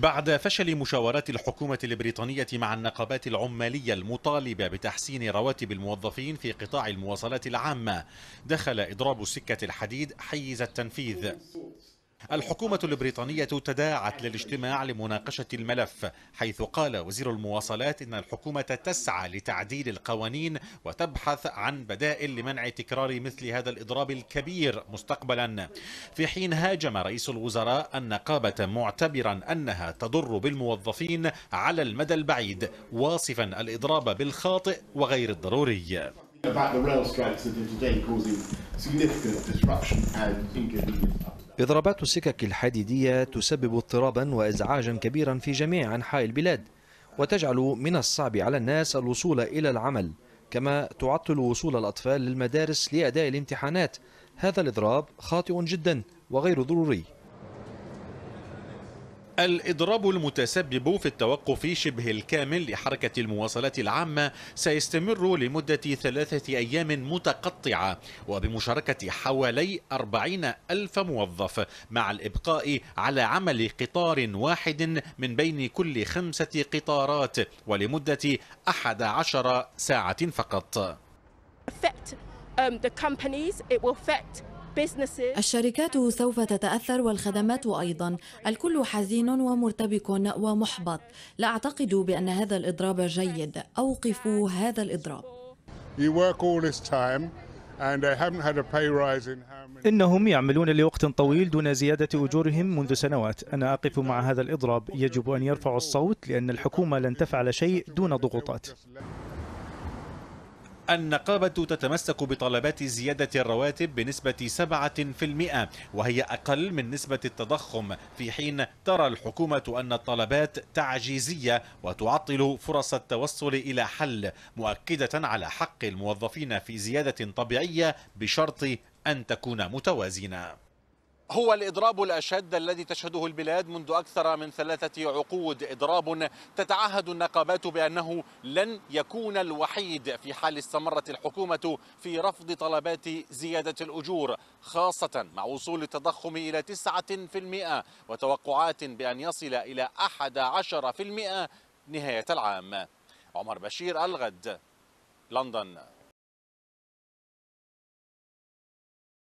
بعد فشل مشاورات الحكومة البريطانية مع النقابات العمالية المطالبة بتحسين رواتب الموظفين في قطاع المواصلات العامة دخل إضراب سكة الحديد حيز التنفيذ الحكومة البريطانية تداعت للاجتماع لمناقشة الملف حيث قال وزير المواصلات إن الحكومة تسعى لتعديل القوانين وتبحث عن بدائل لمنع تكرار مثل هذا الإضراب الكبير مستقبلا في حين هاجم رئيس الوزراء النقابة معتبرا أنها تضر بالموظفين على المدى البعيد واصفا الإضراب بالخاطئ وغير الضروري about the rail strikes that are today causing significant disruption and inconvenience. إضرابات السكك الحديدية تسبب اضطرابا وإزعاجا كبيرا في جميع أنحاء البلاد وتجعل من الصعب على الناس الوصول إلى العمل كما تعطل وصول الأطفال للمدارس لأداء الامتحانات هذا الإضراب خاطئ جدا وغير ضروري الإضراب المتسبب في التوقف شبه الكامل لحركة المواصلات العامة سيستمر لمدة ثلاثة أيام متقطعة وبمشاركة حوالي أربعين ألف موظف مع الإبقاء على عمل قطار واحد من بين كل خمسة قطارات ولمدة أحد عشر ساعة فقط. affect um, the companies, it will affect الشركات سوف تتأثر والخدمات أيضا الكل حزين ومرتبك ومحبط لا أعتقد بأن هذا الإضراب جيد أوقفوا هذا الإضراب إنهم يعملون لوقت طويل دون زيادة أجورهم منذ سنوات أنا أقف مع هذا الإضراب يجب أن يرفعوا الصوت لأن الحكومة لن تفعل شيء دون ضغوطات النقابة تتمسك بطلبات زيادة الرواتب بنسبة 7% وهي أقل من نسبة التضخم في حين ترى الحكومة أن الطلبات تعجيزية وتعطل فرص التوصل إلى حل مؤكدة على حق الموظفين في زيادة طبيعية بشرط أن تكون متوازنة هو الإضراب الأشد الذي تشهده البلاد منذ أكثر من ثلاثة عقود إضراب تتعهد النقابات بأنه لن يكون الوحيد في حال استمرت الحكومة في رفض طلبات زيادة الأجور خاصة مع وصول التضخم إلى 9% وتوقعات بأن يصل إلى 11% نهاية العام عمر بشير الغد لندن